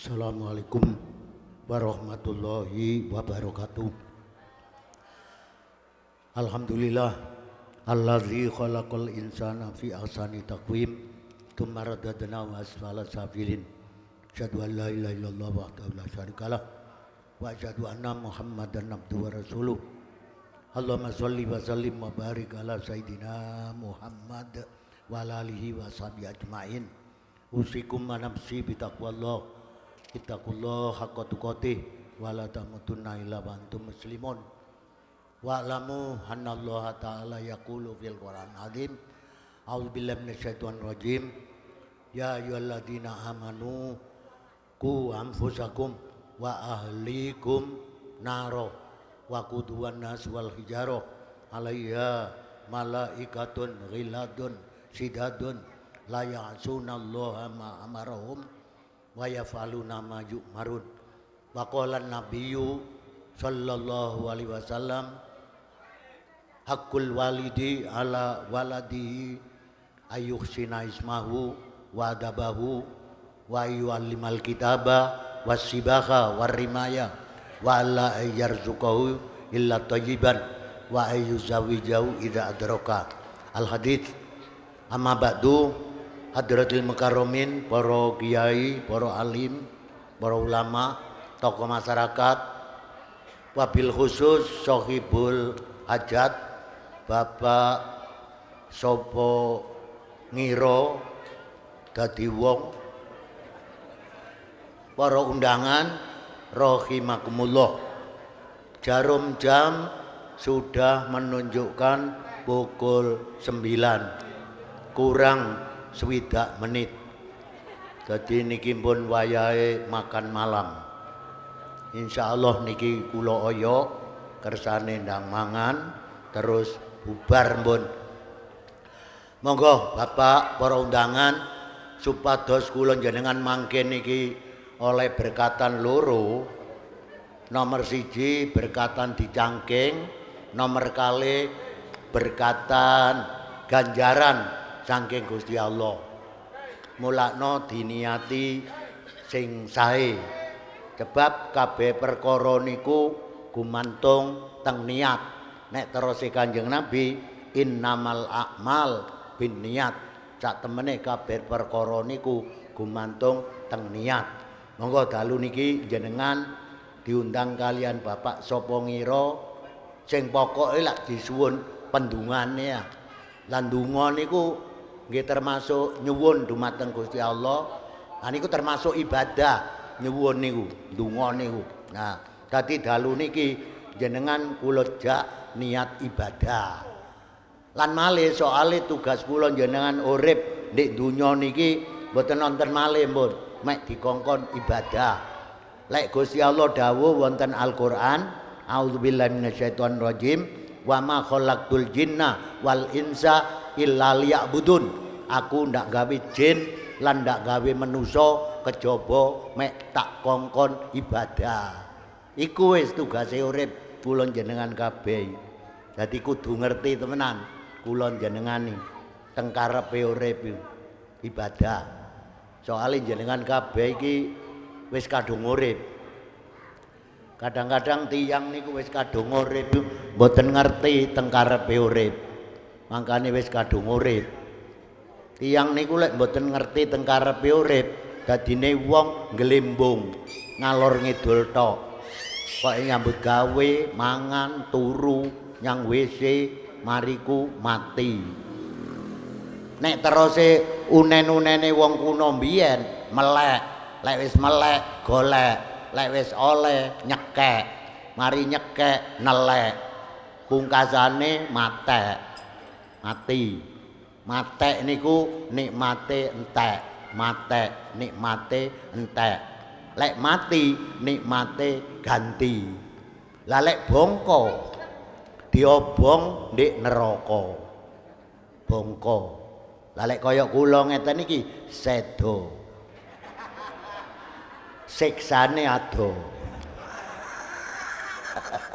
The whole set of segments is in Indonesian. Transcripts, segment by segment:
Assalamualaikum warahmatullahi wabarakatuh. Alhamdulillah alladzi khalaqal insana fi ahsani taqwim tsumma radadnahu asfala safilin. Asyhadu an la ilaha illallah wahdahu la syarikalah wa asyhadu anna Muhammadan abduhu wa rasuluh. Allahumma shalli wa sallim wa barik ala sayidina Muhammad wa alihi wa sahbihi ajmain. Usikum wa nafsi bitaqwallah Ittaqullah haqqa tuqatih wa la tamutunna illa wa antum muslimun. Wa alamu annallaha ta'ala yaqulu fil Qur'an azim. A'udzu billahi minasyaitonir rajim. Ya ayyuhalladzina amanu ku anfusakum wa ahlikum naro wa quduwan nas wal hijaro alaiha malaikatun ghiladun sidadun la ya'sunallaha ma amarahum wa yafalu nama yu'marun wa qala nabiyyu sallallahu alaihi wasallam hakul walidi ala waladihi ayuhsina ismahu wa adabahu wa yuallimal kitaba wasibaha warimaya wa alla yarzuqahu illa tayyiban wa ayyuzawijahu idza adraka al hadits amma ba'du Hadiratil Mekaromin, para kiai, para alim, para ulama, tokoh masyarakat, wabil khusus sohibul hajat, Bapak Sopo Ngiro, dadi wong, para undangan, rohimakumullah. Jarum jam sudah menunjukkan pukul sembilan kurang swidak menit jadi niki pun wayahe makan malam Insya Allah niki kulo oyok kersane ndang mangan terus bubar pun monggo bapak para undangan supados kula jenengan mangke niki oleh berkatan loro nomor siji berkatan dicangking nomor kali berkatan ganjaran saking Gusti Allah. Mulakno diniati sing sae. Sebab kabeh perkara niku gumantung teng niat. Nek terus e Kanjeng Nabi innamal a'mal bin niat. Sak temene kabeh perkara niku gumantung teng niat. Monggo dalu niki jenengan diundang kalian Bapak sopongiro, Ngiro sing pokoke lak disuwun pendungane ya. Lan donga niku nggih termasuk nyuwun dumateng Gusti Allah. Nah niku termasuk ibadah nyuwun niku, donga niku. Nah, dadi dalu niki jenengan kula jak niat ibadah. Lan malih soale tugas kula jenengan urip ndek donya niki mboten nonton malih mbon, mek dikongkon ibadah. Lek Gusti Allah dawuh wonten Al-Qur'an, auzubillahi minasyaitonir rajim, wa ma khalaqtul jinna wal insa illaliyak budun aku ndak gawe jin lan ndak gawe menuso kejobo mek tak kongkon ibadah iku wis tugas urip kula jenengan kabeh dadi kudu ngerti temenan kula jenengan teng karepe urip ibadah soalnya jenengan kabeh iki wis kadung urip kadang-kadang tiang niku wis kadung urip mboten ngerti teng karepe urip mangkane wis kadung urip tiang niku lek mboten ngerti teng karepe urip dadine wong ngelembung ngalor ngidul tok kok nyambut gawe mangan turu nyang WC mariku mati nek terose unen-unene wong kuno biyen melek lek wis melek golek lek wis oleh nyekek mari nyekek nelek pungkasane matek mati matek niku nikmate entek matek nikmate entek lek mati nikmate ganti la lek bongko diobong ndek neraka bongko la lek kaya kula ngeten iki sedo siksane ado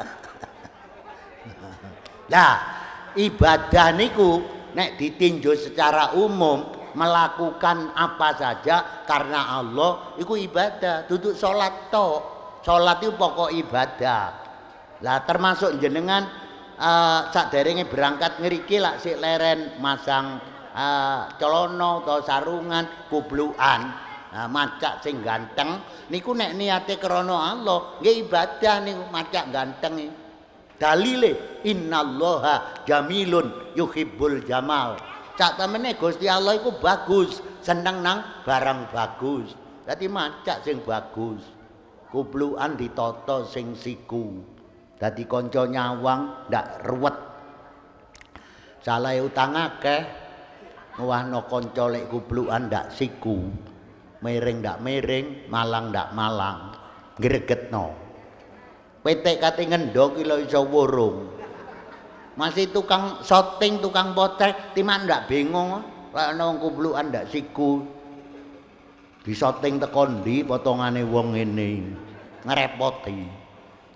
lah ibadah niku nek ditinjau secara umum melakukan apa saja karena Allah itu ibadah duduk sholat to sholat itu pokok ibadah lah termasuk jenengan uh, eh, saat berangkat ngeriki lah si leren masang uh, eh, colono atau sarungan kubluan nah, macak sing ganteng niku nek niate krono Allah nggih ibadah nih macak ganteng nih dalile innallaha jamilun yuhibbul jamal cak temene Gusti Allah iku bagus seneng nang barang bagus dadi macak sing bagus kublukan ditoto sing siku dadi kanca nyawang ndak ruwet salah utang akeh ngwahno kanca lek kublukan ndak siku miring ndak miring malang ndak malang gregetno Petek kate ngendok kilo iso wurung. Masih tukang shooting, tukang potek timan ndak bingung. lek ana wong kublukan ndak siku. Di shooting teko ndi potongane wong ngene. Ngerepoti.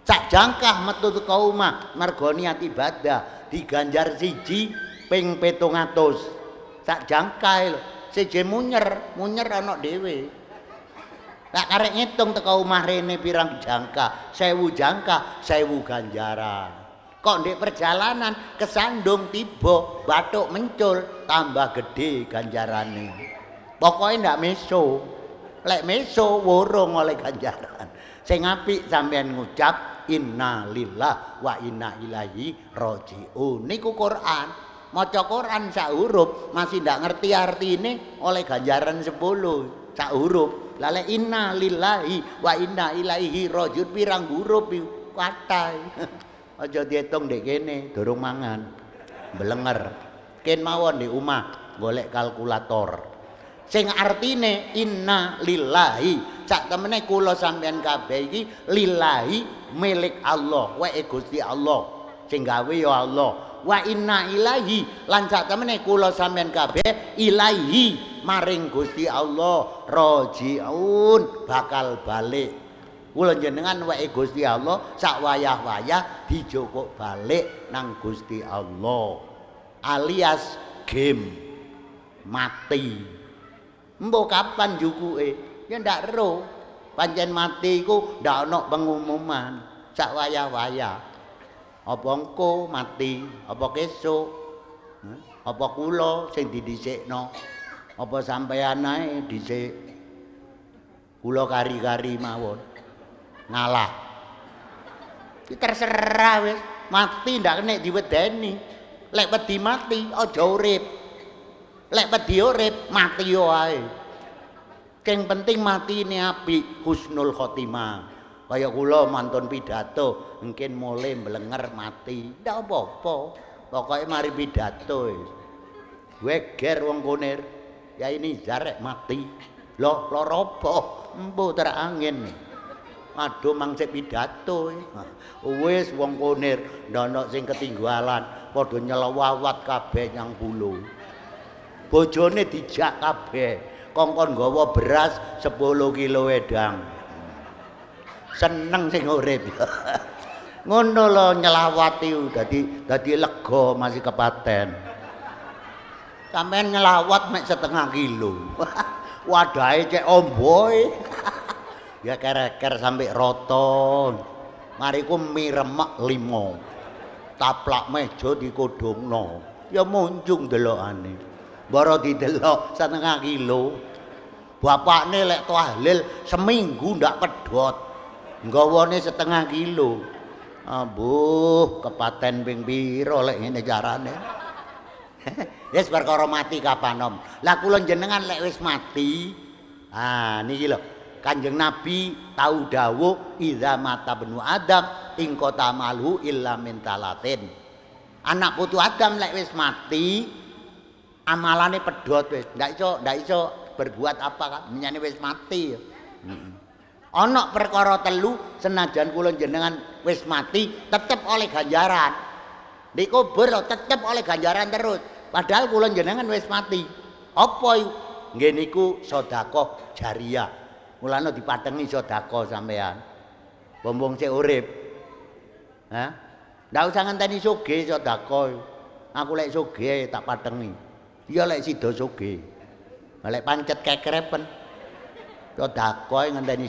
Cak jangkah metu teko omah mergo niat ibadah diganjar siji ping 700. Cak jangkae lho. Siji munyer, munyer ana dhewe. Tak karek ngitung teko omah rene pirang jangka, sewu jangka, sewu ganjaran. Kok di perjalanan kesandung tiba, batuk mencul, tambah gede ini pokoknya ndak meso. Lek meso worong oleh ganjaran. Sing apik sampean ngucap innalillah wa inna ilaihi rojiun. Niku Quran. Maca Quran sak huruf masih ndak ngerti artine oleh ganjaran 10 sak huruf lale inna lillahi wa inna ilaihi rajiun pirang huruf kathah aja dietong ndek kene dorong mangan belenger ken mawon di umah golek kalkulator sing artine inna lillahi Cak temene kula sampean kabeh iki lillahi milik Allah Wa Gusti Allah sing gawe ya Allah wa inna ilahi lan sak temene kula sampean kabeh ilahi maring Gusti Allah rajiun bakal balik. Kula jenengan wae Gusti Allah sak wayah-wayah dijokok balik nang Gusti Allah. Alias game mati. Mbok kapan jukuke? Ya ndak ro Pancen mati iku ndak ana pengumuman sak wayah-wayah. Apa engko mati, apa kesuk? Apa kula sing didhisikno? Apa sampeyan ae dhisik kula kari-kari mawon. Ngalah. Ki terserah wis, mati ndak kene diwedeni. Lek wedi mati aja urip. Lek wedi urip mati yo ae. Keng penting mati ini api husnul khotimah. Kaya kula mantun pidato, mungkin mulai melenger mati. Ndak apa-apa. Pokoke mari pidato Weger wong kunir. ya ini jarek mati lo lo robo embo terangin aduh mang cek pidato e. wis wong kunir ndono sing ketinggalan padha nyelawawat kabeh nyang bulu bojone dijak kabeh kongkon gawa beras 10 kilo wedang seneng sing urip ngono lo nyelawati dadi dadi lega masih kepaten sampean ngelawat mek setengah kilo. Wadahe cek omboy, ya kereker sampai roton. Mari ku mie limo. Taplak meja dikodongno. Ya munjung delokane. Baru didelok setengah kilo. Bapakne lek tahlil seminggu ndak pedhot. Nggawane setengah kilo. abuh kepaten ping pira lek ngene carane. wis perkara mati kapanom. Lah kula jenengan lek wis mati, ah niki lho. Kanjeng Nabi tahu dawuh idza mata benu Adam ingkota malhu illa min Anak putu Adam lek wis mati amalane pedot wis ndak iso ndak iso berbuat apa Menyanyi wis mati. Heeh. Ana senajan kula jenengan wis mati Tetap oleh ganjaran dikubur tetep oleh ganjaran terus padahal kula jenengan wis mati apa nggih niku sedekah jariah mulane dipatengi sedekah sampean bombong sik urip ha ndak usah ngenteni sugih sedekah aku lek soge, tak patengi iya lek sida sugih lek pancet kekrepen kan. sedekah ngenteni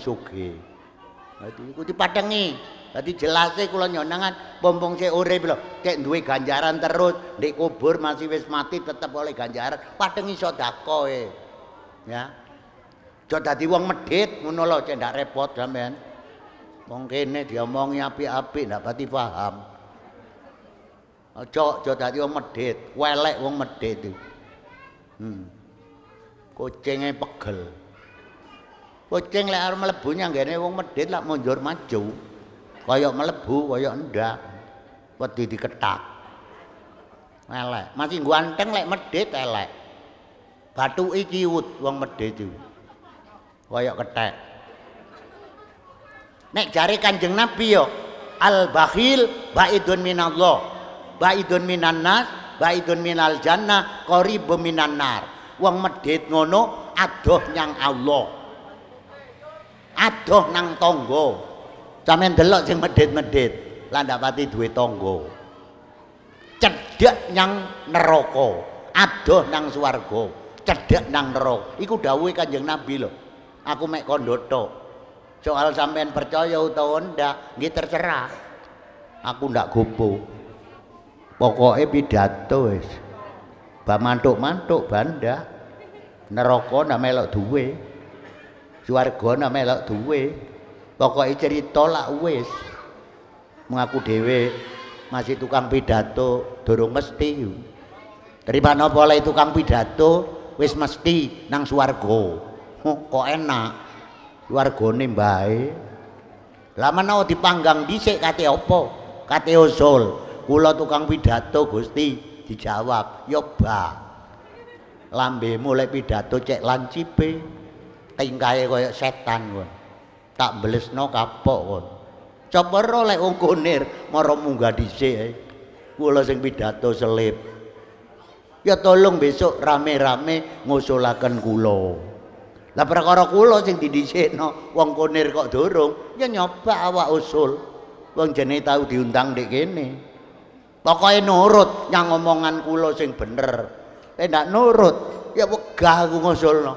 Itu Iku dipatengi jelas jelase kula nyonangan pompong saya urip lho, cek duwe ganjaran terus, ndek kubur masih wis mati tetap oleh ganjaran, padeng sodako eh Ya. coba dadi wong medhit ngono cek ndak repot sampean. Wong dia diomongi apik api ndak pati paham. Cok, cok tadi wong medhit, welek wong medhit itu. Hmm. Kucinge pegel. Kucing lek arep mlebu nyanggene wong medhit lak mundur maju. Kaya melebu, kaya endang. Wedi diketak. Elek. Masih guanteng lek medhit elek. Bathuki kiwut wong medhit iku. Kaya kethek. Nek jari Kanjeng Nabi yo, al bakhil baidun minallah, baidun minan nas, baidun minal jannah, qaribun minan nar. Wong medhit ngono adoh nyang Allah. Adoh nang tonggo. Sampeyan delok sing medhit-medhit, lan ndak pati duwe tangga. Cedhek nang neraka, adoh nang swarga, cedhek nang neraka. Iku dawuhe Kanjeng Nabi lho. Aku mek kondoto. Soal sampean percaya utawa ndak, nggih terserah. Aku ndak gopo. Pokoke pidato wis. Ba mantuk-mantuk banda, Neraka ndak melok duwe. Swarga ndak melok duwe. Pokoknya cerita lak wis. Mengaku dewe masih tukang pidato, dorong mesti. Terima napa oleh tukang pidato wis mesti nang swarga. Kok enak. Swargane mbae. lama menawa dipanggang disek kate apa? Kate usul. Kula tukang pidato Gusti dijawab, "Ya, Mbak." lambemu mulai pidato cek lancipe tingkahe kaya setan kuwi tak no kapok kon coba rolek lek wong kunir mara munggah dhisik kula sing pidato selip ya tolong besok rame-rame ngusulaken kula lah perkara kula sing didhisikno wong kunir kok dorong, ya nyoba awak usul wong jene tau diundang ndek kene nurut yang omongan kula sing bener lek ndak nurut ya wegah aku ngusulno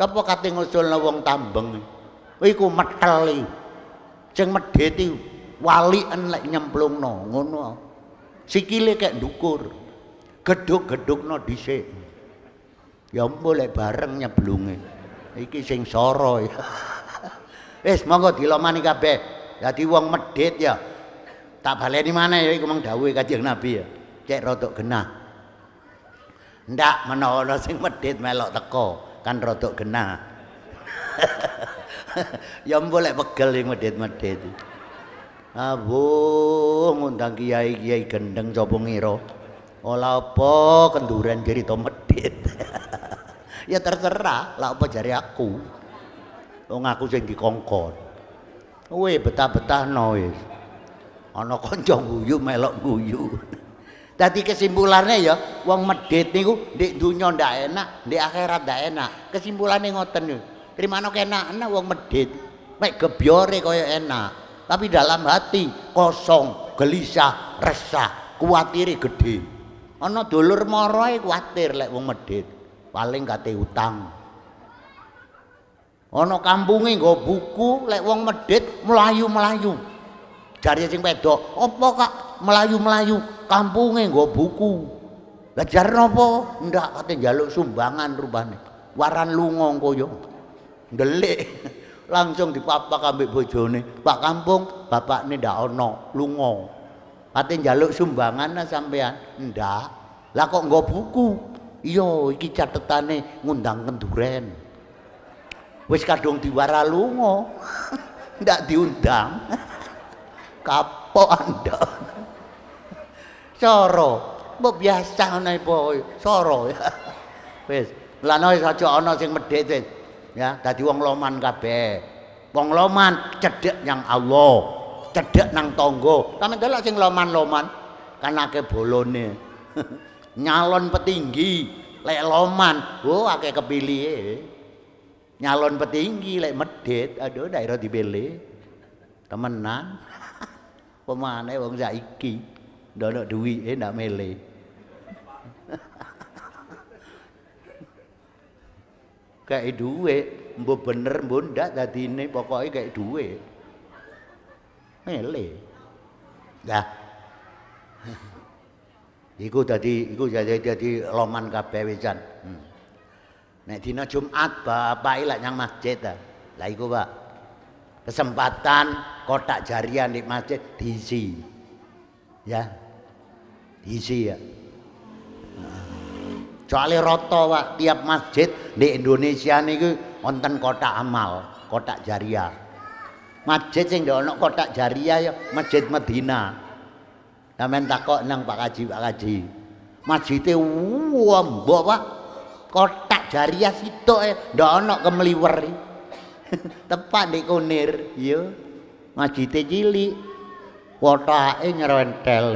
apa kate ngusulno wong tambeng iku meteli sing medheti waliken nyemplung no, ngono sikile dukur, geduk geduk no dhisik ya boleh bareng nyeblunge iki sing soro ya wis monggo dilomani kabeh dadi wong medhit ya tak baleni mana ya iku mang dawuhe Kanjeng Nabi ya cek rada genah ndak menawa sing medhit melok teko kan rada genah ya boleh pegel yang medit-medit. Abu ngundang kiai-kiai gendeng sapa ngira. Ola apa kenduren cerita medit. ya terserah, lah apa jari aku. Wong aku sing dikongkon. Kowe betah betah wis. Ana kanca guyu melok guyu. Dadi kesimpulannya ya, wong medit niku ndek dunya ndak enak, ndek akhirat ndak enak. Kesimpulannya ngoten niku. Rimano enak-enak wong medit. Mek gebyore kaya enak, tapi dalam hati kosong, gelisah, resah, kuatiri gede. Ana dulur marae kuatir lek wong medit. Paling kate utang. Ana kampunge nggo buku lek wong medit melayu-melayu. Jare sing wedok, "Apa Kak melayu-melayu? Kampunge nggo buku." Lah jar napa? Ndak kate njaluk sumbangan rupane. Waran lunga koyo ndelik langsung dipapak ambek bojone Pak Kampung bapak ndak ana lunga ate njaluk sumbangan sampean ndak lah kok nggo buku iya iki catetane ngundang kenduren wis kadung diwara lunga ndak diundang kapok anda soro mbok biasa ana apa soro ya wis lan wis ono ana sing medhek ya dadi wong loman kabeh wong loman cedek yang Allah cedek nang tonggo sampe delok sing loman-loman kanake bolone nyalon petinggi lek loman oh akeh kepilih e. nyalon petinggi lek medit aduh daerah ira dipilih temenan pemane wong saiki ndak ono duwike ndak milih kayak duit mbo bener mbo ndak tadi ini pokoknya kayak duit mele dah iku tadi iku jadi jadi loman kabeh wisan hmm. nek dina Jumat bapak ilak nyang masjid ta lah iku Pak kesempatan kotak jarian di masjid diisi ya diisi ya soalnya rata Pak tiap masjid di Indonesia niku wonten kotak amal kotak jariah masjid sing ndak kotak jariah ya masjid Medina sampean takok nang Pak Haji Pak Haji masjidnya wombo Pak kotak jariah sitok ya ndak ana kemliwer tepat di kunir yo iya. jili cilik kotake nyrentel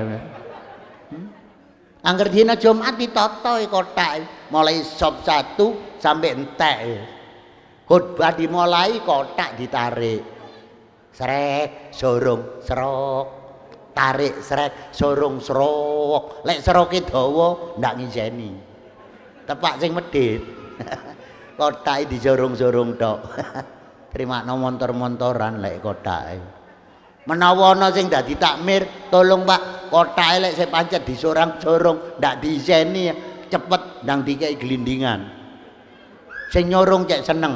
Angger dina Jumat ditata e kotak e. mulai sob satu sampai entek. E. Khutbah dimulai kotak ditarik. Srek, sorong, serok. Tarik srek, sorong, serok. Lek seroke dawa ndak ngijeni. Tepak sing medhit. kotak di sorong tok. Trimakno montor-montoran lek kotake. Menawa ana sing dadi takmir, tolong Pak kota elek saya pancet di sorang sorong ndak diseni cepet nang tiga gelindingan saya nyorong cek seneng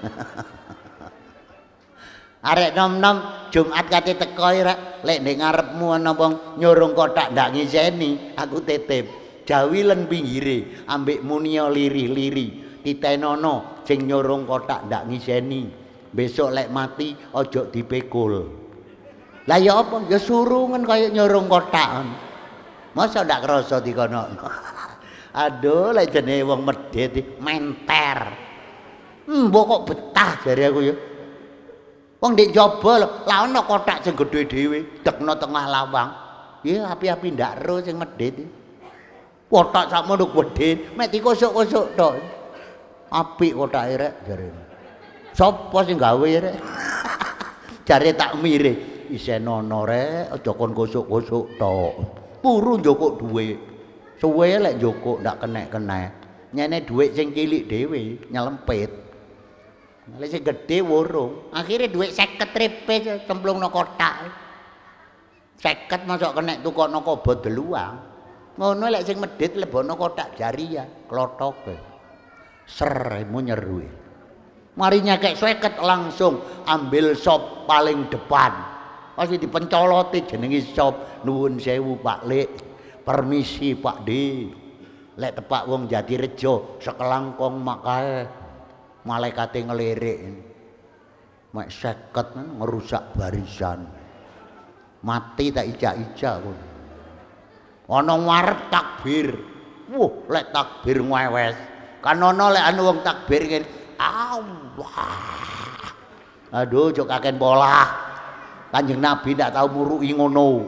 arek nom nom Jumat kate teko e, rek lek dengar ngarepmu nobong nyorong kotak ndak ngiseni aku tetep jawilen pinggire ambek munio liri-liri titenono sing nyorong kotak ndak ngiseni besok lek mati ojo dipikul lah ya apa? Ya surungan kaya nyorong kotak. Masa ndak krasa dikono. Aduh, lek jenenge wong medhit menter. Hmm, mbok kok betah jare aku ya. Wong ndek njaba lah ana kotak sing gedhe dhewe, dekno tengah lawang. Iya, api-api ndak ro sing medhit. Kotak sakmono gedhe, mek dikosok-kosok tok. Apik kotake rek jare. Sopo sing gawe rek? jare tak mirip isen nonore, rek aja kon gosok-gosok tok puru njukuk dhuwit suwe lek njukuk ndak kena, kenek nyene dhuwit sing cilik dhewe nyelempit lek sing gedhe wurung akhire dhuwit 50 ripe cemplung no kotak 50 masuk kena tukokno kobot deluang ngono lek sing medhit lebono kotak ya, klotoke seremu nyeruwe marinya kayak 50 langsung ambil sop paling depan masih dipencoloti jenenge sop nuwun sewu Pak Lek permisi Pak D lek tepak wong jati rejo sekelangkong malaikat yang ngelirik mek seket ngerusak barisan mati tak ijak-ijak pun ana warep takbir wuh lek takbir ngewes kan ana lek anu wong takbir ngene Allah aduh jok kaken polah Kanjeng Nabi ndak tahu muruki ngono.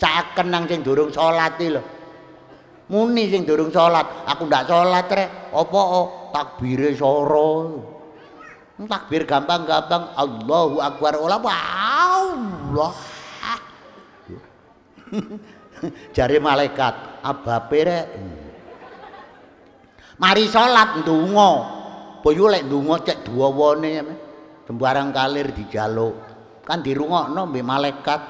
Saken nang sing durung salat iki lho. Muni sing durung salat, aku ndak salat rek. Apa takbire soro. Takbir gampang-gampang Allahu Akbar. Ola Allah. Jare malaikat, abape rek. Mari salat ndonga. Boyo lek ndonga cek wone sembarang kalir dijaluk kan dirungokno mbek malaikat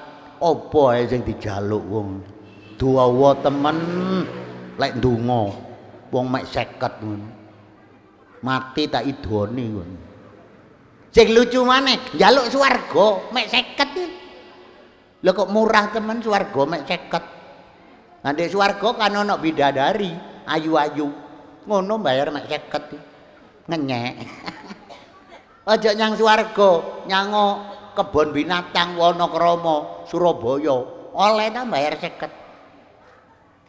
apa ae sing dijaluk wong duwa temen lek ndonga wong mek 50 ngono mati tak idoni ngono sing lucu mana maneh njaluk swarga mek 50 lho kok murah temen swarga mek 50 nanti swarga kan ana bidadari ayu-ayu ngono bayar mek 50 ngenyek aja nyang swarga nyangok kebun binatang Wonokromo Surabaya oleh ta bayar seket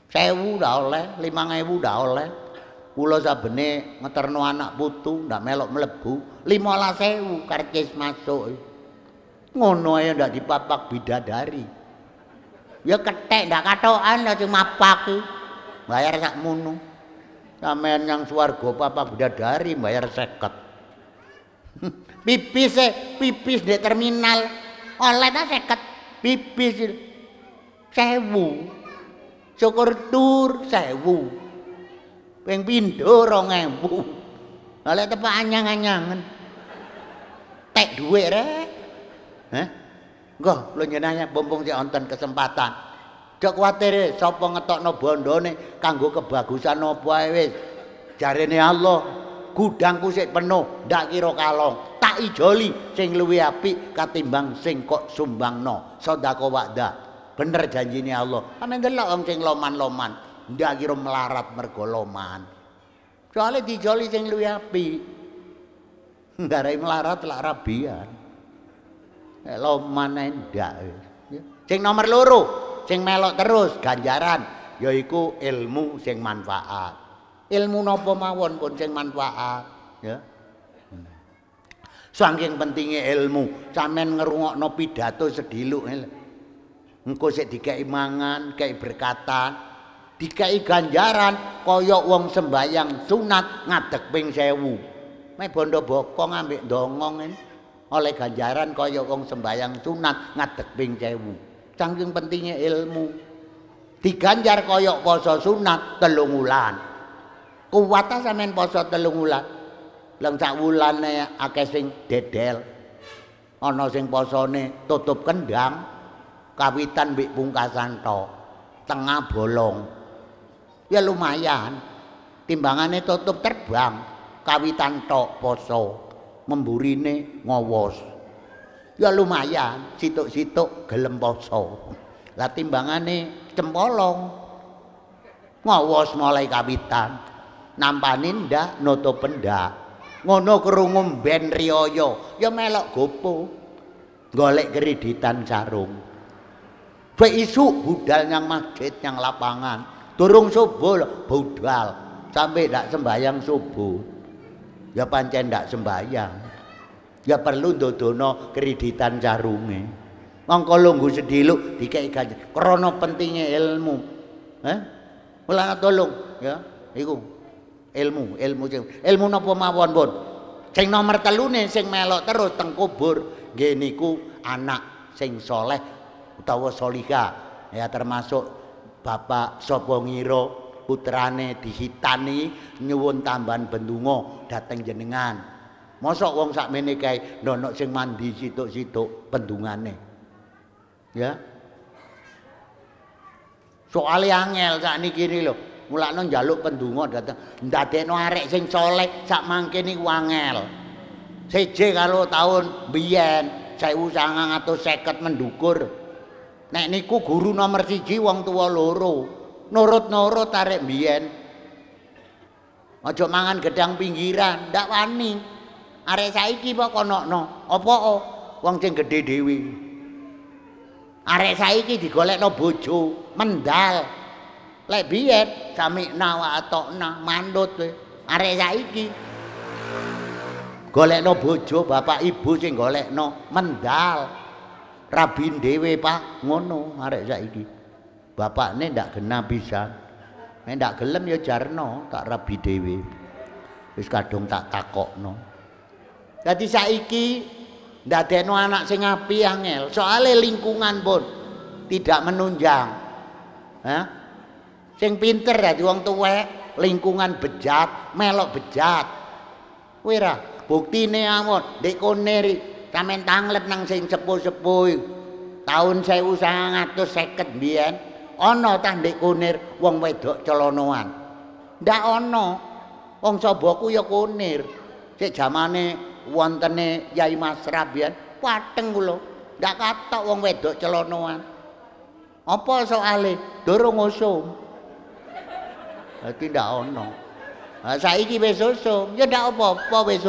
saya dah oleh lima 5000 dah oleh pulau sabene ngeterno anak putu ndak melok melebu lima lah 15000 karcis masuk ngono ya ndak dipapak bidadari ya ketek ndak katoan lah cuma paku bayar sak munu sampean yang swarga papak bidadari bayar seket pipis eh pipis di terminal olehnya seket pipis sewu syukur tur sewu ping pindho bu oleh pak anyang-anyangan tek dhuwit rek gak goh lho nyenanya bumbung si onten kesempatan Jok sopong ngetok no bondone kanggo kebagusan no ae wis jarene Allah gudangku sik penuh ndak kira kalong tak ijoli sing luwih apik katimbang sing kok sumbangno sedekah wakda bener janjine Allah ana ndelok wong sing loman-loman ndak kira melarat mergo loman soalnya dijoli sing luwih apik ndarai melarat lak rabian eh, loman ndak sing nomor loro sing melok terus ganjaran yaiku ilmu sing manfaat ilmu nopo mawon pun sing manfaat ya saking pentingnya ilmu sampean ngerungokno pidato sediluk engko sik dikai mangan kai berkatan dikai ganjaran koyok wong sembayang sunat ngadeg ping sewu me bondo bokong ambek dongong ini. oleh ganjaran koyok wong sembayang sunat ngadeg ping sewu saking pentingnya ilmu diganjar koyok poso sunat telung wulan kuwata ta sampean poso telung wulan leng sak wulane akeh sing dedel ana sing posone tutup kendang kawitan mbek pungkasan tok tengah bolong ya lumayan timbangane tutup terbang kawitan tok poso memburine ngowos ya lumayan situk-situk gelem poso lah timbangane cempolong ngowos mulai kawitan nampanin ndak nutupen ndak ngono kerungum ben riyaya ya melok gopo golek kreditan sarung Fe isu budal yang masjid yang lapangan turung subuh budal sampai ndak sembahyang subuh ya pancen ndak sembahyang ya perlu ndodono kreditan sarunge mongko lungguh sediluk dikek gaji pentingnya ilmu eh ulang tolong ya iku ilmu ilmu sing ilmu napa mawon pun sing nomor telune sing melok terus teng kubur nggih niku anak sing soleh utawa solika ya termasuk bapak sapa ngira putrane dihitani nyuwun tambahan bendungo dateng jenengan mosok wong sak kae ndono sing mandi situk-situk pendungane ya soalnya angel sakniki niki lho mulane njaluk pendonga dateng ndadekno arek sing soleh sak mangke niku angel seje kalau tahun biyen 1950 mendukur nek niku guru nomor siji wong tua loro nurut-nurut tarik biyen ojo mangan gedang pinggiran ndak wani arek saiki kok konokno apa oh? wong sing gedhe dhewe arek saiki digolekno bojo mendal lek biyen sami'na atau na mandut kowe arek saiki golekno bojo bapak ibu sing golekno mendal rabin dhewe Pak ngono arek saiki bapakne ndak genah pisan nek ndak gelem ya jarno tak rabi dhewe wis kadung tak takokno dadi saiki ndadekno anak sing apik angel soale lingkungan pun tidak menunjang ha sing pinter dadi wong tuwek lingkungan bejat melok bejat kowe ra buktine amun ndek kone sampean tanglet nang sing sepuh-sepuh tahun 1950 biyen ana ono ndek kunir wong wedok celonoan ndak ana wong sabaku ya kunir sik jamane wontene Yai Masrab biyen pateng kula ndak katok wong wedok celonoan apa soale durung usum tidak ndak ono saya saiki wis usum ya ndak apa-apa wis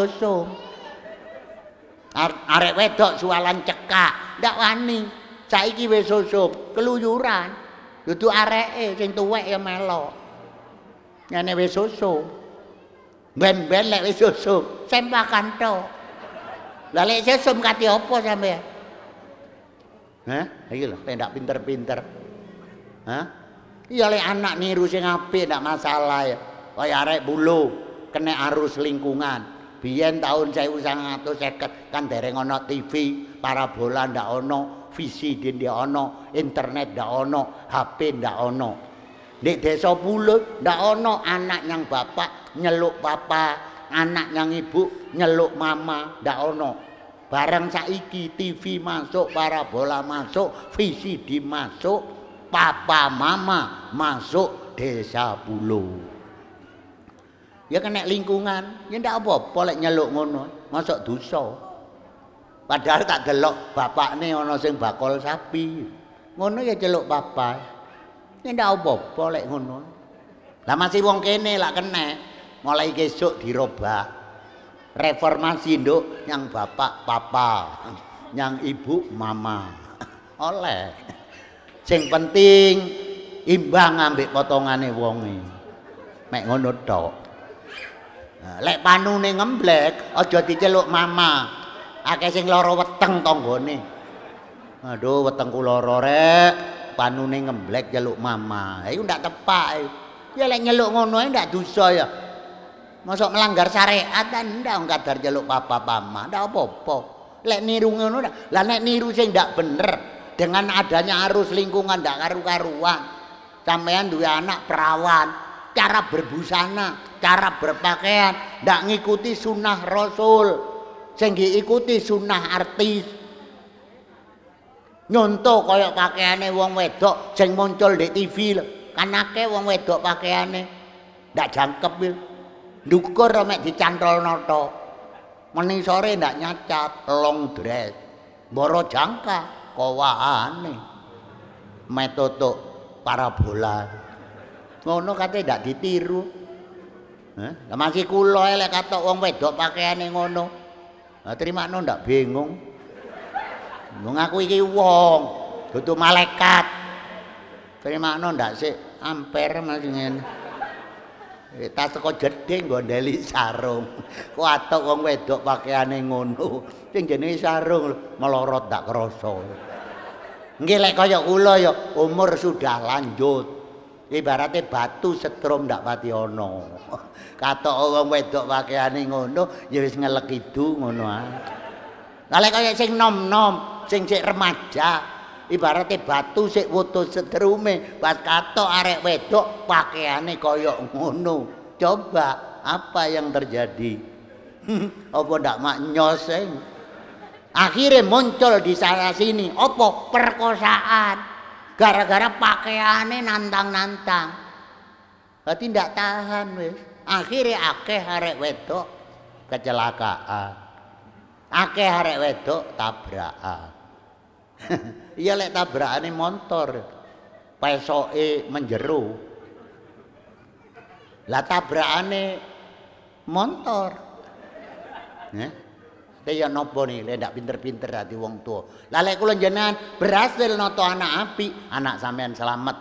arek wedok sualan cekak ndak wani saiki wis usum keluyuran dudu areke sing tuwek ya melok ngene wis usum ben-ben lek wis usum sempakan tok lah lek usum kate apa sampean Hah? Iki lho, pendak pinter-pinter. Hah? Iya le anak niru sing apik ndak masalah ya. Kaya arek bulu kena arus lingkungan. Biyen tahun 1950 kan dereng ana TV, parabola ndak ono, visi ndak ono, internet ndak ono, HP ndak ono. Di desa pulut ndak ono anak yang bapak nyeluk bapak, anak yang ibu nyeluk mama ndak ono. Barang saiki TV masuk, parabola masuk, visi dimasuk, papa mama masuk desa pulau ya kena lingkungan ya ndak apa boleh nyeluk ngono masuk dosa padahal tak delok nih Ono sing bakol sapi ngono ya celuk bapak ya ndak apa boleh ngono lah masih wong kene lah kena mulai besok dirobak reformasi induk yang bapak papa yang ibu mama oleh Sing penting imbang ambek potongane wonge. Mek ngono tok. Nah, lek panune ngemblek aja diceluk mama. Akeh sing lara weteng tanggane. Aduh weteng lara rek, panune ngemblek jaluk mama. Iku ndak tepak. E. Ya lek nyeluk ngono ae ndak dosa ya. Masuk melanggar syariat dan ndak kadar jaluk papa mama, ndak apa-apa. Lek niru ngono lah nek niru sing ndak bener, dengan adanya arus lingkungan ndak karu-karuan sampean dua anak perawan cara berbusana cara berpakaian dak ngikuti sunnah rasul sing ikuti sunnah artis nyontoh koyok pakaiannya wong wedok sing muncul di TV lho kanake wong wedok pakaiannya, dak jangkep dukur mek dicantol noto meni sore ndak nyacat long dress boro jangka kowane metoto parabola ngono kate ndak ditiru Heh, masih kula elek katok wong wedok pakaiane ngono. Nah, trimakno ndak bingung. Wong aku iki wong, dudu malaikat. Trimakno ndak sik amper masih ngene. Eh, tas teko gedhe ndeli sarung. Kok atok wong wedok pakeane ngono. Sing jenenge sarung melorot dak krasa. Nggih lek kaya kula ya umur sudah lanjut. Ibarate batu setrum ndak pati ana. Katok wong wedok pakeane ngono ya wis ngelek idu ngono ae. Lah kaya sing nom-nom, sing sik remaja, Ibaratnya batu sik wutu sedrume pas katok arek wedok pakaiane kaya ngono coba apa yang terjadi apa ndak mak nyoseng akhirnya muncul di sana sini opo perkosaan gara-gara pakaiannya nantang-nantang berarti tidak tahan wis akhirnya akeh arek wedok kecelakaan akeh arek wedok tabrakan iya lek tabrakane motor Pesoke menjeru Lah tabrakane montor. Ya. nopo nih, lek ndak pinter-pinter hati wong tua. Lah lek kula jenengan berhasil noto anak api, anak sampean selamat.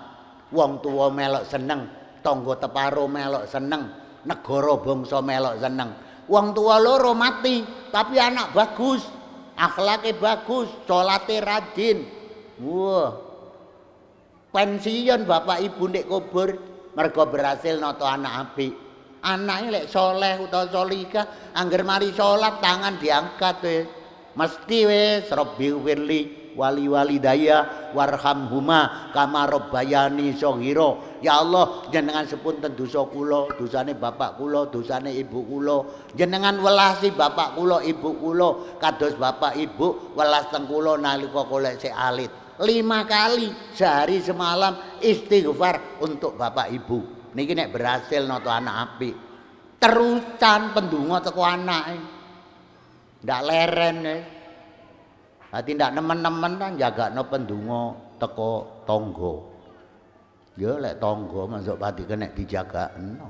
Wong tua melok seneng, tonggo teparo melok seneng, negara bangsa melok seneng. Wong tua loro mati, tapi anak bagus, akhlaknya bagus, salate rajin, Wah. Pensiun bapak ibu nek kubur mergo berhasil nata anak apik. Anake lek saleh utawa salihah anggar mari salat tangan diangkat we. Mesti we Rabbi wirli wali wali daya warham huma kama robbayani sohiro ya Allah jenengan sepunten dosa kula dosane bapak kula dosane ibu kula jenengan welasi bapak kula ibu kula kados bapak ibu welas teng kula nalika kula alit lima kali sehari semalam istighfar untuk bapak ibu niki nek berhasil noto anak api terusan pendungo teko anak e. ndak leren ya e. hati ndak nemen-nemen kan jaga no pendungo teko tonggo yo ya lek tonggo masuk pati kena dijaga no.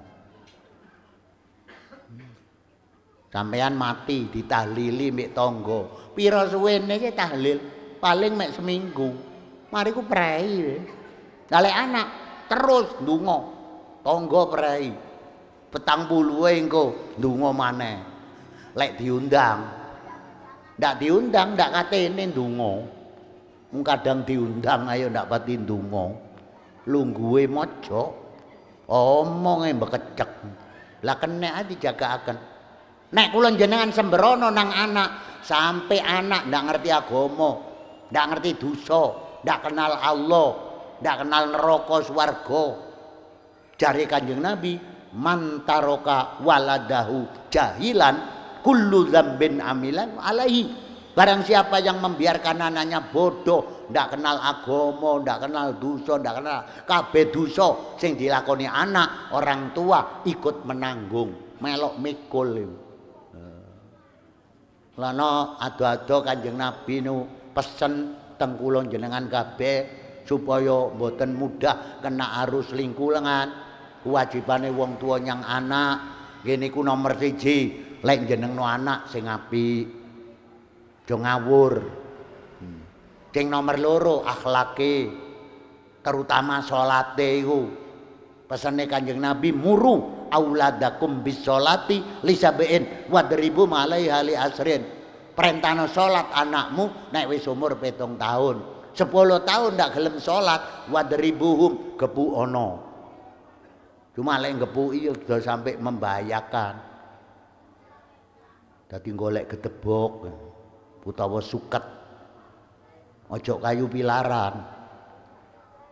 sampean mati ditahlili mik tonggo. pira suwene tahlil paling mek seminggu. Mari ku prei. Dale anak terus dungo, Tonggo prei. Petang bulu engko dungo maneh. Lek diundang. Ndak diundang ndak katene ndonga. Mung kadang diundang ayo ndak pati ndonga. Lungguhe omong Omonge mbekecek. Lah kena akan, Nek kula jenengan sembrono nang anak, sampai anak ndak ngerti agama, tidak ngerti dosa, tidak kenal Allah, tidak kenal neraka swarga. Dari Kanjeng Nabi, mantaroka waladahu jahilan kullu zambin amilan alaihi. Barang siapa yang membiarkan anaknya bodoh, ndak kenal agama, ndak kenal dosa, ndak kenal kabeh dosa sing dilakoni anak, orang tua ikut menanggung, melok mikul. lano ado-ado Kanjeng Nabi nu pesen tengkulon jenengan kabe supaya mboten mudah kena arus lingkungan. Kewajibane wong tua yang anak. gini ku nomor siji, lek no anak sing api jeng ngawur. Hmm. Sing nomor loro akhlaki terutama salate iku. Pesane Kanjeng Nabi muru auladakum bisolati lisabein wadribu malai hali asrin perintahno sholat anakmu naik wis umur pitung tahun sepuluh tahun ndak gelem sholat wadribuhum gepu ana cuma lek gepuki ya sudah sampai membahayakan dadi golek gedebok utawa suket ojok kayu pilaran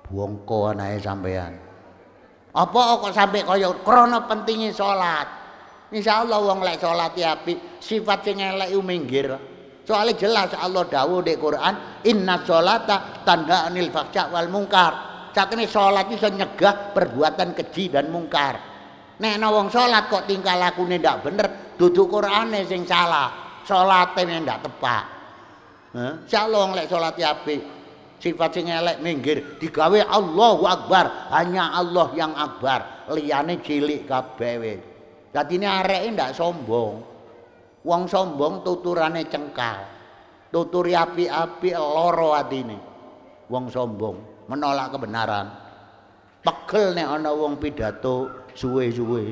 buongko anake sampean apa kok sampai koyo krono pentingnya sholat. Allah wong lek salat api ya, sifat sing elek minggir soalnya jelas Allah dawuh di Quran inna sholata tanda anil fakca wal mungkar saat ini sholat bisa nyegah perbuatan keji dan mungkar nek ana wong sholat kok tingkah lakune ndak bener duduk Qurane sing salah yang ndak tepat Heh, insyaallah wong lek sholat api ya, sifat sing elek minggir digawe Allahu Akbar hanya Allah yang akbar liyane cilik kabeh Dadi ini areke ndak sombong. Wong sombong tuturannya cengkal. Tuturi api-api loro ini, Wong sombong menolak kebenaran. Pegel nih ana wong pidato suwe-suwe.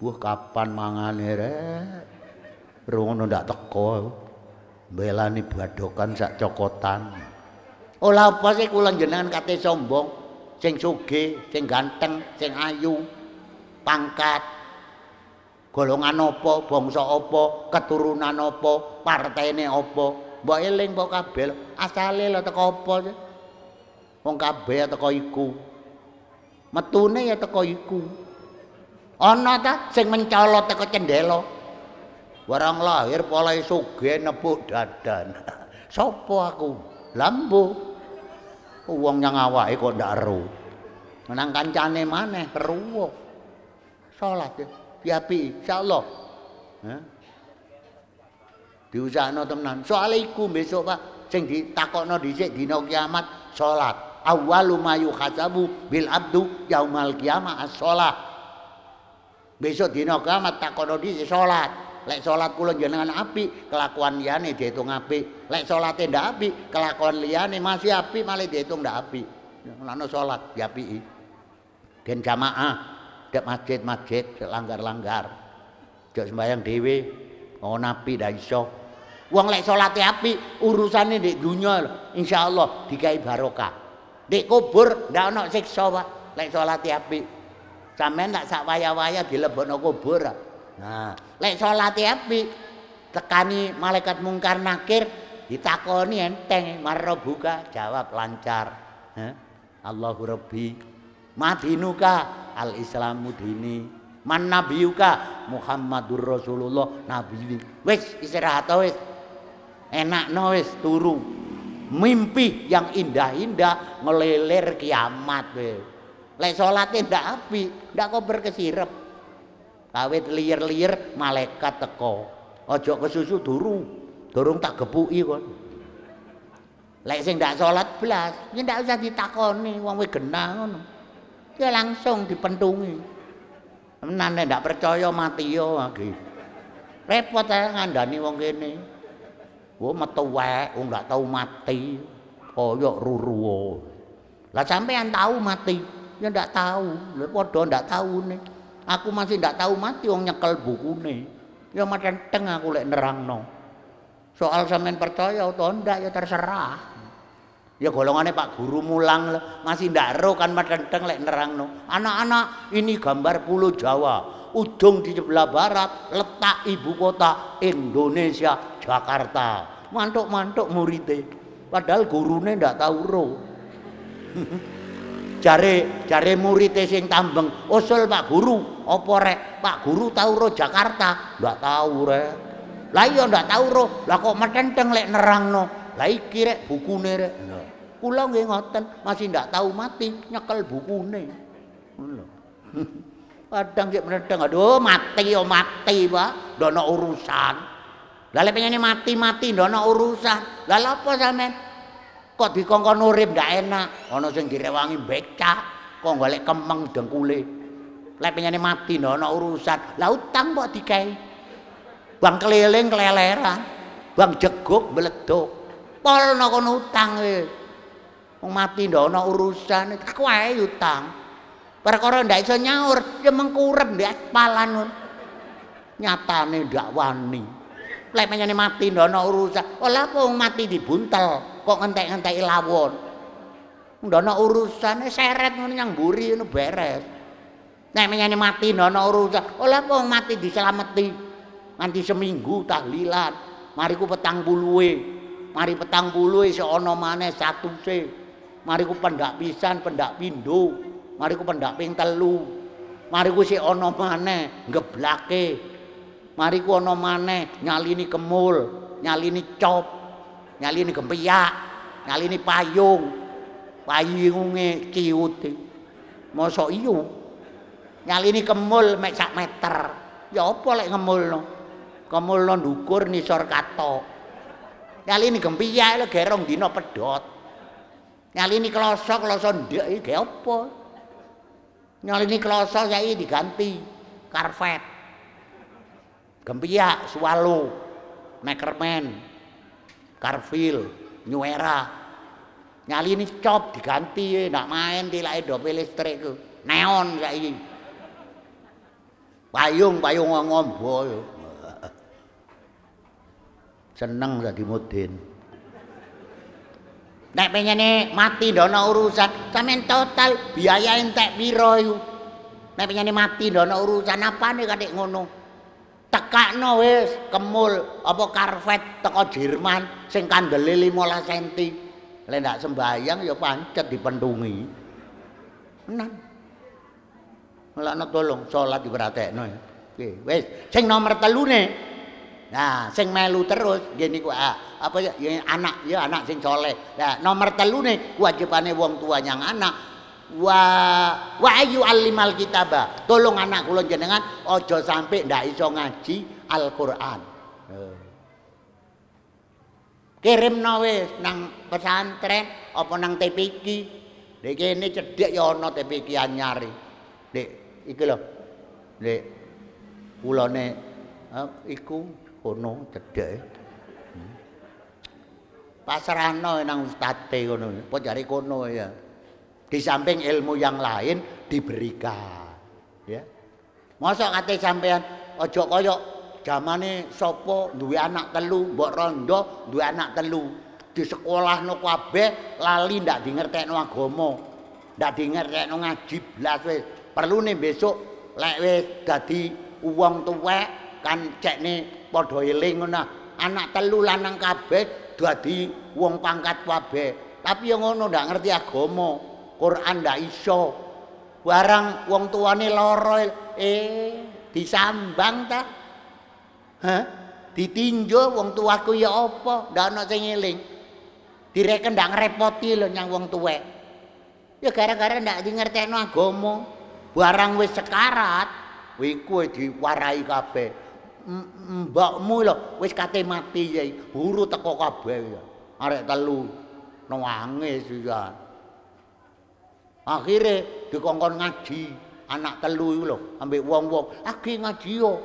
Wah kapan mangane rek? Rungono ndak teko. Belani badokan sak cokotan. Ola apa sih kula jenengan kate sombong? Sing sugih, sing ganteng, sing ayu, pangkat golongan apa bangsa apa keturunan apa partene apa mbok eling kok kabel asale lho teko apa wong kabeh teko iku metune ya teko iku ana ta sing mencolot teko cendelo, warang lahir polahe sugih nepuk dadan sapa aku lambu wong nyang awake kok ndak ero menang kancane maneh ruwuh sholat ya insya Allah ya. diusahno temenan soalé besok Pak sing ditakokno dhisik dina kiamat salat awwalu ma bil abdu yaumal kiamat as-shalah besok dina kiamat takokno dhisik salat lek sholat kula jenengan api kelakuan liyane diitung apik lek salate ndak apik kelakuan liyane masih api malah diitung ndak apik ya, sholat salat diapiki den jamaah dek masjid-masjid langgar-langgar. jauh sembahyang dewi, ngono napi dah iso. uang lek ya api dek dunia insya Allah dikai barokah. di kubur dah nak seksa Pak. Lek ya api. samen tak sak waya-waya dilebokno kubur. Nah, lek ya api tekani malaikat mungkar nakir ditakoni enteng marro buka jawab lancar. Allahu Rabbi madinuka al islamu dini man Nabiuka Muhammadur Rasulullah nabi Wes istirahat wes. enak no wes turu mimpi yang indah-indah ngelilir kiamat we. lek salate ndak api ndak kok berkesirep kawit liar-liar malaikat teko ke susu turu durung tak gepuki kon lek sing ndak belas, blas ya ndak usah ditakoni wong we ya langsung dipentungi nanti tidak percaya mati yo lagi repot saya ngandani wong kene gua metu wae wong nggak tahu mati koyok ruruwo lah sampean tahu mati ya ndak tahu lha padha ndak tahu nih aku masih ndak tahu mati wong nyekel bukune ya macam teng aku lek nerangno soal sampean percaya atau ndak ya terserah Ya golongannya Pak Guru mulang lah. masih ndak ro kan madenteng lek nerangno. Anak-anak ini gambar pulau Jawa. Ujung di sebelah barat letak ibu kota Indonesia Jakarta. Mantuk-mantuk murite. Padahal gurune ndak tahu ro. jare jare murite sing tambeng, "Usul oh, Pak Guru, apa rek? Pak Guru tahu ro Jakarta?" Ndak tahu rek. Lah iya ndak tahu ro. Lah kok madenteng lek nerangno. Lah iki rek bukune rek. Nah. Kula nggih ngoten, masih ndak tahu mati, nyekel bukune. Ngono. padang nggih menedang, aduh mati yo oh, mati, Pak. Dono urusan. Lah lek pengen mati-mati dono urusan. Lah apa sampean? Kok dikongkon urip ndak enak. Ana sing direwangi becak, kok golek kemeng dengkule. Lek pengen mati dono urusan. Lah utang kok dikai. Bang keliling keleleran. Bang jeguk beleduk. pol kono utang kowe. Wong mati ndak ana urusan, aku ae utang. Perkara ndak iso nyaur, ya mengkurep ndek aspalan ngono. Nyatane ndak wani. Lek menyane mati ndak ana urusan. Ola oh, apa wong mati dibuntel, kok ngentek-ngenteki lawon. Ndak ana urusan, eh, seret ngono nyang mburi ngono beres. Nek menyane mati ndak ana urusan. Ola oh, apa wong mati diselameti. nanti seminggu tahlilan. Mariku petang puluhe. Mari petang puluhe iso ana maneh satuse. Mari ku pendak pisan, pendak pindu, ku pendak ping telu, mari ku si ono mane ngeblake, ku ono mane nyalini kemul, nyalini cop, nyalini gempiak, nyalini payung, payung ciut, Masa iyo, nyalini kemul mek sak meter, ya apa lek ngemul no, kemul no dukur nisor kato, nyalini gempiak lo gerong dina pedot, Nyalini kloso kloso ndek iki ge apa? Nyalini kloso saiki ya diganti karpet. Gempiak, swalo, mekermen, karfil, nyuera. Nyalini cop diganti ndak main tilake dope listrik ku. Neon saiki. Ya payung payung ngombo Seneng jadi mutin. Nek pengene mati ndak ana urusan, sampean total biaya entek piro iku? Nek pengene mati ndak ana urusan apane katik ngono? Tekakno wis kemul apa karvet teko Jerman sing kandele 15 cm. Lek ndak sembayang ya pancet dipentungi. Tenan. Mulane tolong salat diperhatekno. Oke, wis. Sing nomor telune, Nah, sing melu terus gini ku ah, apa ya, ya anak ya anak sing soleh. Nah, nomor telu nih kewajibane wong tua yang anak wa wa ayu alimal kitaba. Tolong anak kula jenengan aja sampai ndak iso ngaji Al-Qur'an. Eh. Kirim nawe nang pesantren apa nang TPQ. Dek ini cedhek ya ana TPQ nyari, Dek iki lho. Dek kulane uh, eh, iku kono cedhek. Hmm. Pasrahno nang ustate kono. po jare kono ya. Di samping ilmu yang lain diberikan, ya. Masa kate sampean aja kaya jamane sopo duwe anak telu, mbok rondo duwe anak telu. Di sekolah no kabe lali ndak dingertekno agama. Ndak dingertekno ngaji blas Perlu nih besok lek wis uang tuwe tuwek kan nih padha eling ngono anak telu lanang kabeh dadi wong pangkat kabeh tapi yang ngono ndak ngerti agama Quran ndak iso barang wong tuane lara eh disambang ta Hah? ditinjo wong tuaku ya apa ndak ana sing eling direken ndak ngrepoti lho nyang wong tuwe, ya gara-gara ndak dingertekno agama barang wis sekarat kuwi diwarai kabeh mbakmu lho wis kate mati ya huru teko kabeh ya arek telu nangis ya akhire dikongkon ngaji anak telu lho ambek wong-wong agi ngaji yo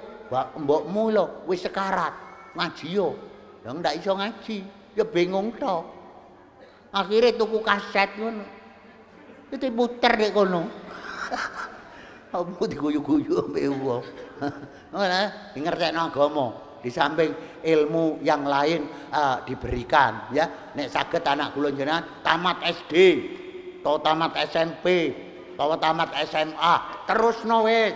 mbokmu lho wis sekarat ngaji yo yang ndak iso ngaji ya bingung to akhire tuku kaset ngono itu muter dek kono Aku diguyu-guyu wong. dengar dingertekno agama. Di samping ilmu yang lain uh, diberikan ya. Nek saged anak kula jenengan tamat SD, atau tamat SMP, atau tamat SMA, terus no wis.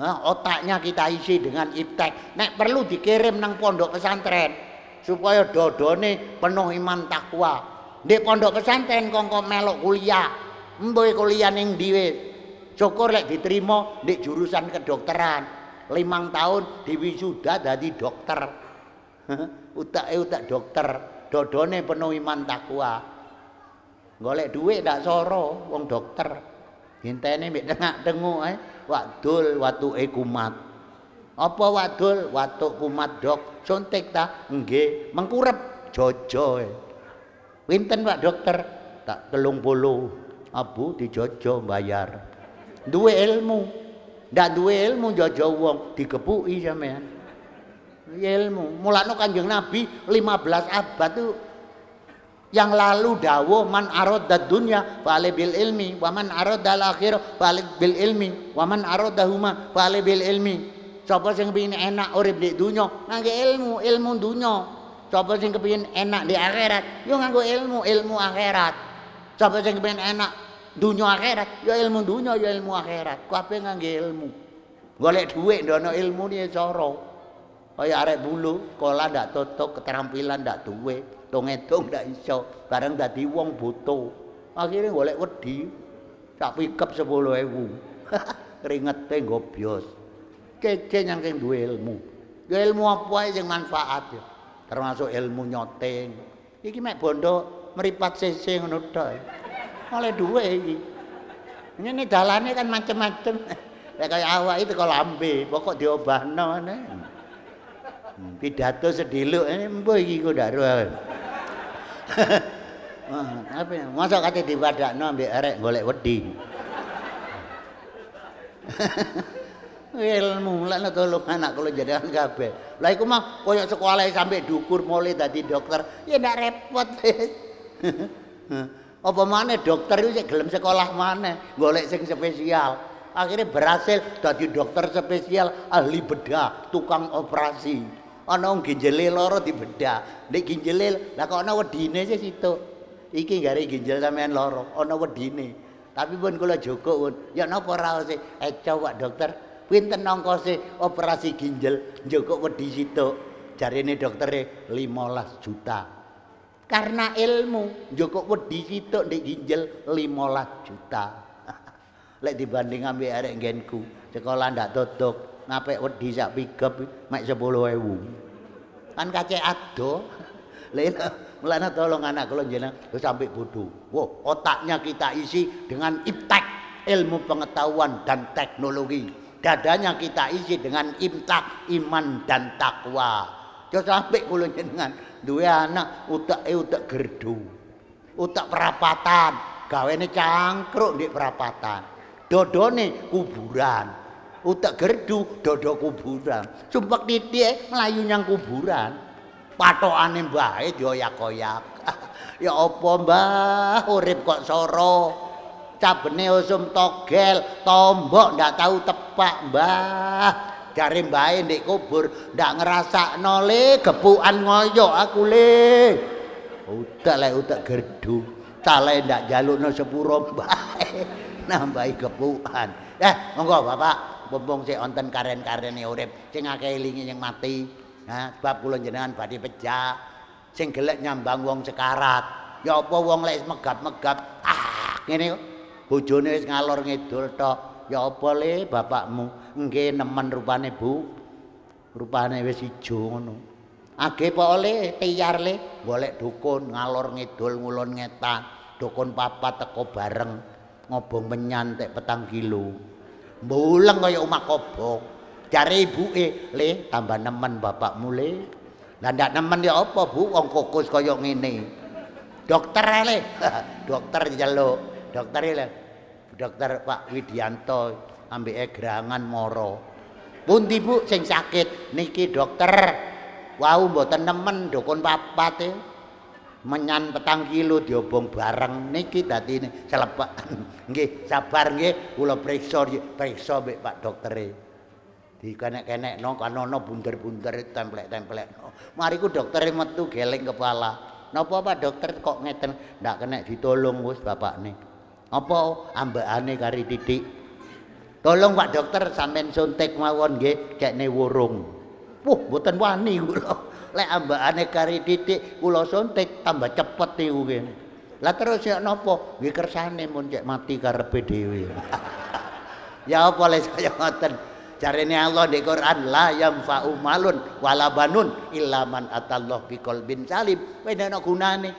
Nah, otaknya kita isi dengan iptek. Nek perlu dikirim nang pondok pesantren supaya dodone penuh iman takwa. Di pondok pesantren kongko melok kuliah, mboe kuliah ning dhewe. Syukur lek diterima di jurusan kedokteran. limang tahun Dewi sudah jadi dokter utak utak dokter dodone penuh iman takwa golek duit tak soro wong dokter intene mik dengak dengok eh wadul watu e kumat apa wadul watu kumat dok suntik ta nggih mengkurep jojo winten eh. pak dokter tak telung puluh abu dijojo bayar duwe ilmu Ndak duwe ilmu jojo wong digepuki sampean. Ilmu. Mulane Kanjeng Nabi 15 abad tuh yang lalu dawo man arada dunya fale bil ilmi wa man arad al akhir fale bil ilmi wa man arada huma fale bil ilmi coba sing kepengin enak urip di dunya nganggo ilmu ilmu dunya coba sing kepengin enak di akhirat yo nganggo ilmu ilmu akhirat coba sing kepengin enak dunia akhirat ya ilmu dunia ya ilmu akhirat kabeh ngangge ilmu golek duit, ndono ilmu ni cara kaya arek bulu kola ndak tutup keterampilan ndak duwe tong-tong ndak iso bareng dadi wong butuh akhirnya golek wedi tak pikep 10000 ringete nggo bios kece yang sing duwe ilmu ya ilmu apa aja sing manfaat ya termasuk ilmu nyoteng iki mek bondo meripat sese ngono tok oleh dua ini, Ini jalannya kan macam-macam. kayak kayak awak itu kalau ambil, pokok diubah ngene. Hmm, pidato sedilu ini boleh iki ku daru. Apa ya? Masa kate diwadakno ambek arek golek wedi. ilmu nak tolong anak kalau jadikan kape Lah iku mah koyo sekolah sampai dukur mulai tadi dokter, ya ndak repot. Apa mana dokter itu gelem sekolah mana, golek sing spesial. Akhirnya berhasil jadi dokter spesial, ahli bedah, tukang operasi. Ana wong ginjele loro dibedah. Nek ginjele lah kok ana wedine sih situ. Iki gare ginjel sampean loro, ana wedine. Tapi pun kula joko pun, ya napa ora sih? Eh coba dokter, pinten sih operasi ginjel Joko wedi situ. Jarine doktere 15 juta karena ilmu joko wedi sitok di ginjel 15 juta lek dibanding ambil arek genku sekolah ndak tutup ngape wedi sak mak sepuluh ewu kan kacek ado lain melana tolong anak kalau jenang sampai bodoh wow otaknya kita isi dengan iptek ilmu pengetahuan dan teknologi dadanya kita isi dengan imtak iman dan takwa kau sampai kalau jenengan duwe anak utak e utak gerdu utak perapatan gawe ini cangkruk di perapatan dodo ini kuburan utak gerdu dodo kuburan sumpah titik melayu yang kuburan patokan yang baik yoyak koyak ya apa mbah urip kok soro cabene usum togel tombok ndak tahu tepak mbah jare mbae ndek kubur ndak ngerasa nole gepukan ngoyok aku le utek udah utek gerdu cale ndak no sepuro mbae nambahi gepukan eh monggo bapak bumbung si wonten karen karen urip sing akeh yang mati nah, sebab kula jenengan badhe pecah sing gelek nyambang wong sekarat ya apa wong lek megap-megap ah ngene bojone wis ngalor ngidul tok ya apa le bapakmu nggih nemen rupane Bu rupane wis ijo ngono age po le tiyar le golek dukun ngalor ngidul ngulon ngetan dukun papa teko bareng ngobong menyantek tek petang kilo mbuleng kaya omah kobong jare ibuke le tambah nemen bapakmu le lah ndak nemen ya apa Bu wong kokus kaya ngene dokter le dokter jaluk dokter le dokter Pak Widianto ambek gerangan moro bunti Bu sing sakit niki dokter wau mboten nemen dukun teh menyan petang kilo diobong bareng niki dadi selepak nggih sabar nggih kula periksa periksa mbek Pak e dikenek-kenek no kan ono bunder-bunder e, templek-templek no. mari ku doktere metu geleng kepala napa Pak dokter kok ngeten ndak kena ditolong wis nih apa ambekane kari titik? Tolong Pak Dokter sampean suntik mawon nggih kekne wurung. Wuh, mboten wani kula. Lek ambekane kari titik kula suntik tambah cepet niku kene. Lah terus ya nopo, Nggih kersane mun cek mati karena dhewe. ya apa le saya ngoten. Jarene Allah di Quran la fa'u malun wala banun illa man atallah biqalbin salim. Kowe nek gunane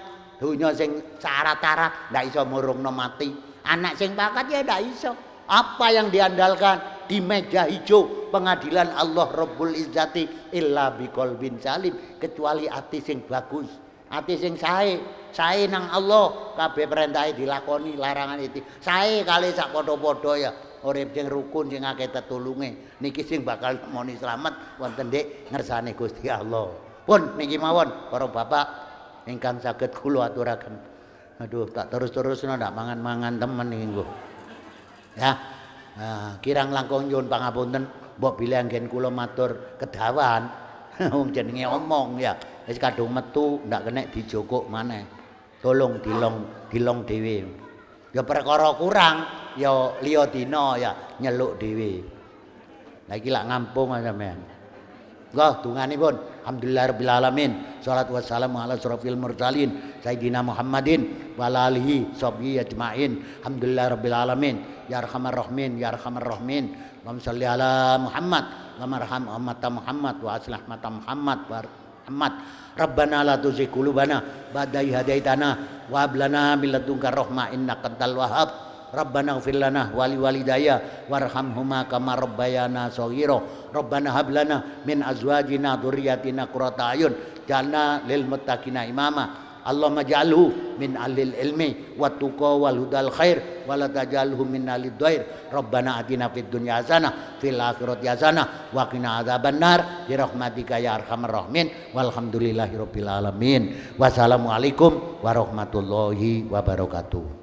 hanya sing cara cara ndak iso murungno mati. Anak sing bakat ya ndak iso. Apa yang diandalkan di meja hijau pengadilan Allah Rabbul Izzati illa bin salim kecuali ati sing bagus, ati sing sae. Sae nang Allah kabeh perintahe dilakoni, larangan itu. Sae kali sak podo podo ya orang sing rukun sing akeh tetulunge niki sing bakal moni slamet wonten dik ngersane Gusti Allah pun niki mawon para bapak ingkang sakit kulo aturakan, Aduh, tak terus-terus ndak mangan-mangan temen iki nggo. Ya. Nah, kirang langkung nyuwun pangapunten, buat bilih anggen kulo matur kedawan. Wong jenenge omong ya, wis kadung metu ndak kenek dijokok maneh. Tolong dilong dilong dhewe. Ya perkara kurang, ya liya dina ya nyeluk dhewe. Lah iki lak ngampung sampean. Nggih, dunganipun. Alhamdulillah rabbil alamin. Salat wassalamu ala surafil mursalin Sayyidina Muhammadin wa ala yajma'in sahbihi Alhamdulillah rabbil alamin. Ya rahman Rahmin ya rahman Rahmin Allahumma shalli ala Muhammad, Allahumma arham ummata Muhammad wa aslah mata Muhammad wa Muhammad. Rabbana la tuzigh bana, badai hadai hadaitana wa blana miladungka rahma Inna kental wahab Rabbana lana wali walidaya warhamhuma kama rabbayana shaghira Rabbana hablana min azwajina dzurriyyatina qurrata ayun jalna lil muttaqina imama Allahumma ja'alhu min alil ilmi wa tuqa wal hudal khair wa la taj'alhu min alid dair rabbana atina fid dunya hasanah fil akhirati hasanah wa qina adzabannar bi rahmatika ya arhamar rahimin walhamdulillahi rabbil alamin wassalamualaikum warahmatullahi wabarakatuh